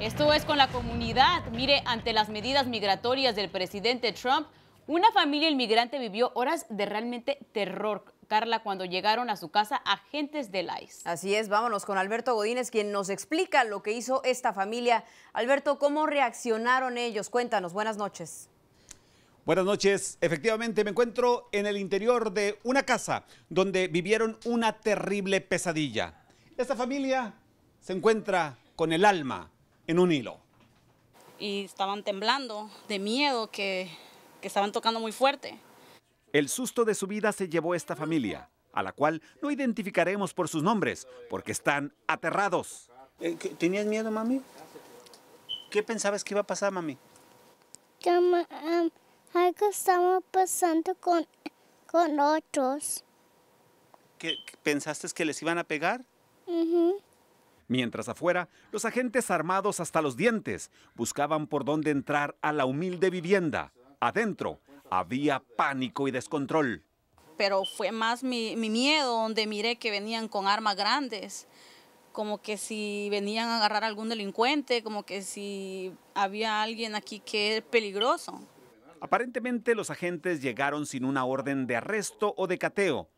Esto es con la comunidad. Mire, ante las medidas migratorias del presidente Trump, una familia inmigrante vivió horas de realmente terror. Carla, cuando llegaron a su casa agentes del ICE. Así es, vámonos con Alberto Godínez, quien nos explica lo que hizo esta familia. Alberto, ¿cómo reaccionaron ellos? Cuéntanos, buenas noches. Buenas noches. Efectivamente, me encuentro en el interior de una casa donde vivieron una terrible pesadilla. Esta familia se encuentra con el alma en un hilo. Y estaban temblando de miedo que, que estaban tocando muy fuerte. El susto de su vida se llevó a esta familia, a la cual no identificaremos por sus nombres, porque están aterrados. Eh, ¿Tenías miedo, mami? ¿Qué pensabas que iba a pasar, mami? Que algo estaba pasando con, con otros. ¿Qué, ¿Pensaste que les iban a pegar? Uh Mientras afuera, los agentes armados hasta los dientes buscaban por dónde entrar a la humilde vivienda. Adentro había pánico y descontrol. Pero fue más mi, miedo donde miré que venían con armas grandes, como que si venían a agarrar a algún delincuente, como que si había alguien aquí que es peligroso. Aparentemente los agentes llegaron sin una orden de arresto o de cateo,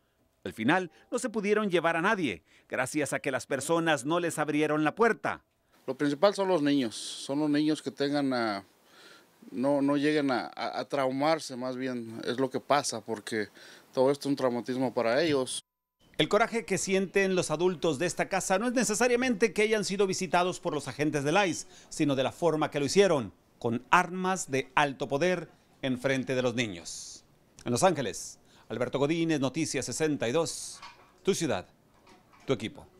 al final, no se pudieron llevar a nadie, gracias a que las personas no les abrieron la puerta. Lo principal son los niños, son los niños que tengan a, no, no lleguen a, traumarse más bien, es lo que pasa, porque todo esto es un traumatismo para ellos. El coraje que sienten los adultos de esta casa no es necesariamente que hayan sido visitados por los agentes del ICE, sino de la forma que lo hicieron, con armas de alto poder en frente de los niños. En Los Ángeles, Alberto Godínez, Noticias 62. Tu ciudad, tu equipo.